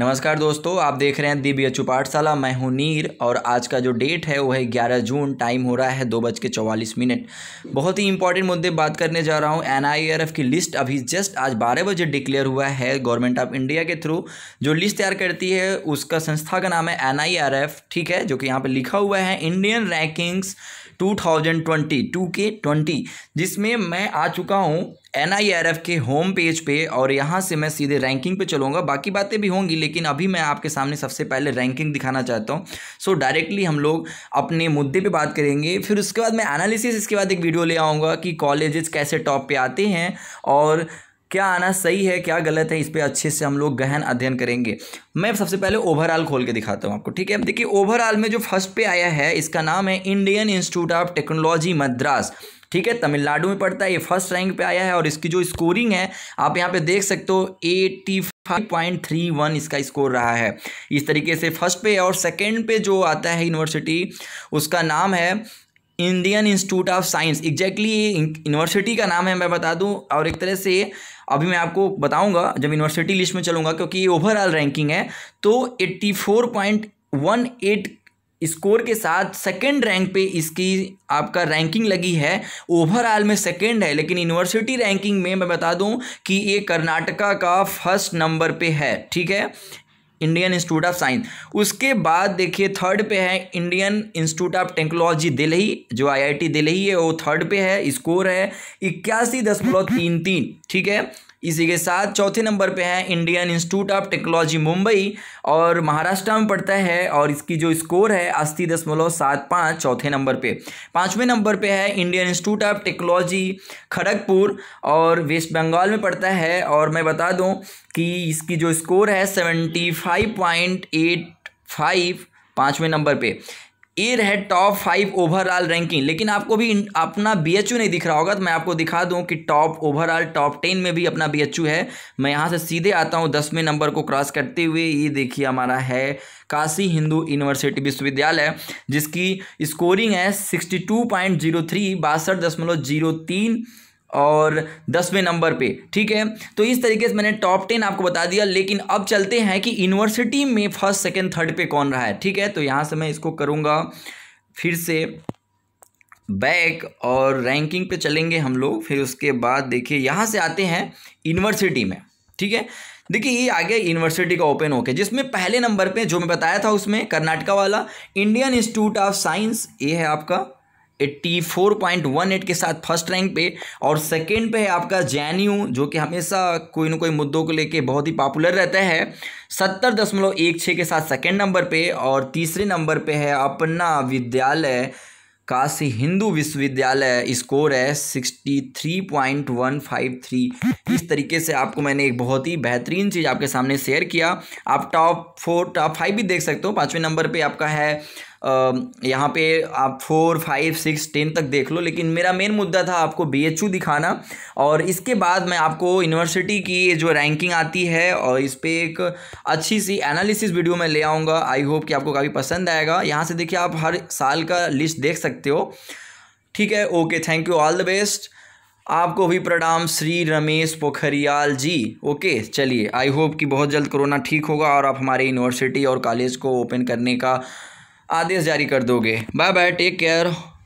नमस्कार दोस्तों आप देख रहे हैं बी एच पाठशाला मैं हूं नीर और आज का जो डेट है वो है ग्यारह जून टाइम हो रहा है दो बज के चौवालीस मिनट बहुत ही इंपॉर्टेंट मुद्दे बात करने जा रहा हूं एन की लिस्ट अभी जस्ट आज बारह बजे डिक्लेयर हुआ है गवर्नमेंट ऑफ इंडिया के थ्रू जो लिस्ट तैयार करती है उसका संस्था का नाम है एन ठीक है जो कि यहाँ पर लिखा हुआ है Indian rankings two thousand twenty two के ट्वेंटी जिसमें मैं आ चुका हूँ एन के होम पेज पे और यहाँ से मैं सीधे रैंकिंग पे चलूँगा बाकी बातें भी होंगी लेकिन अभी मैं आपके सामने सबसे पहले रैंकिंग दिखाना चाहता हूँ सो डायरेक्टली हम लोग अपने मुद्दे पे बात करेंगे फिर उसके बाद मैं एनालिसिस इसके बाद एक वीडियो ले आऊँगा कि कॉलेजेस कैसे टॉप पे आते हैं और क्या आना सही है क्या गलत है इस पर अच्छे से हम लोग गहन अध्ययन करेंगे मैं सबसे पहले ओवरऑल खोल के दिखाता हूँ आपको ठीक है देखिए ओवरऑल में जो फर्स्ट पे आया है इसका नाम है Indian Institute of Technology Madras ठीक है तमिलनाडु में पड़ता है ये फर्स्ट रैंक पे आया है और इसकी जो स्कोरिंग है आप यहाँ पे देख सकते हो एटी वन इसका स्कोर रहा है इस तरीके से फर्स्ट पे और सेकंड पे जो आता है यूनिवर्सिटी उसका नाम है Indian Institute of Science exactly university का नाम है मैं बता दूँ और एक तरह से अभी मैं आपको बताऊँगा जब यूनिवर्सिटी लिस्ट में चलूँगा क्योंकि ये ओवरऑल रैंकिंग है तो एट स्कोर के साथ सेकेंड रैंक पे इसकी आपका रैंकिंग लगी है ओवरऑल में सेकेंड है लेकिन यूनिवर्सिटी रैंकिंग में मैं बता दूं कि ये कर्नाटका का फर्स्ट नंबर पे है ठीक है इंडियन इंस्टीट्यूट ऑफ साइंस उसके बाद देखिए थर्ड पे है Indian Institute of Technology Delhi जो आईआईटी दिल्ली है वो थर्ड पे है स्कोर है इक्यासी दशमलव तीन तीन ठीक है इसी के साथ चौथे नंबर पे है Indian Institute of Technology Mumbai और महाराष्ट्र में पड़ता है और इसकी जो स्कोर है अस्सी दशमलव सात पाँच चौथे नंबर पे पाँचवें नंबर पे है Indian Institute of Technology Kharagpur और वेस्ट बंगाल में पड़ता है और मैं बता दूं कि इसकी जो स्कोर है seventy five point eight five पाँचवें नंबर पे ईयर है टॉप फाइव ओवरऑल रैंकिंग लेकिन आपको भी अपना बी नहीं दिख रहा होगा तो मैं आपको दिखा दूं कि टॉप ओवरऑल टॉप टेन में भी अपना बी है मैं यहाँ से सीधे आता हूँ दसवें नंबर को क्रॉस करते हुए ये देखिए हमारा है काशी हिंदू यूनिवर्सिटी विश्वविद्यालय जिसकी स्कोरिंग है sixty two point zero three बासठ दशमलव जीरो तीन और दसवें नंबर पे ठीक है तो इस तरीके से मैंने टॉप टेन आपको बता दिया लेकिन अब चलते हैं कि यूनिवर्सिटी में फर्स्ट सेकेंड थर्ड पे कौन रहा है ठीक है तो यहाँ से मैं इसको करूँगा फिर से बैक और रैंकिंग पे चलेंगे हम लोग फिर उसके बाद देखिए यहाँ से आते हैं यूनिवर्सिटी में ठीक है देखिए ये आ गया यूनिवर्सिटी का ओपन होके जिसमें पहले नंबर पे जो मैं बताया था उसमें कर्नाटका वाला इंडियन इंस्टीट्यूट ऑफ साइंस ये है आपका 84.18 के साथ फर्स्ट रैंक पे और सेकेंड पे है आपका जैन जो कि हमेशा कोई ना कोई मुद्दों को लेके बहुत ही पॉपुलर रहता है सत्तर दशमलव एक छः के साथ सेकेंड नंबर पे और तीसरे नंबर पे है अपना विद्यालय काशी हिंदू विश्वविद्यालय स्कोर है sixty three point one five three इस तरीके से आपको मैंने एक बहुत ही बेहतरीन चीज़ आपके सामने शेयर किया आप टॉप फोर टॉप फाइव भी देख सकते हो पाँचवें नंबर पर आपका है यहाँ पे आप फोर फाइव सिक्स टेन तक देख लो लेकिन मेरा मेन मुद्दा था आपको बी दिखाना और इसके बाद मैं आपको यूनिवर्सिटी की जो रैंकिंग आती है और इस पर एक अच्छी सी एनालिसिस वीडियो में ले आऊँगा आई होप कि आपको काफ़ी पसंद आएगा यहाँ से देखिए आप हर साल का लिस्ट देख सकते हो ठीक है okay thank you all the best आपको भी प्रणाम श्री रमेश पोखरियाल जी ओके चलिए आई होप कि बहुत जल्द कोरोना ठीक होगा और आप हमारे यूनिवर्सिटी और कॉलेज को ओपन करने का आदेश जारी कर दोगे बाय बाय टेक केयर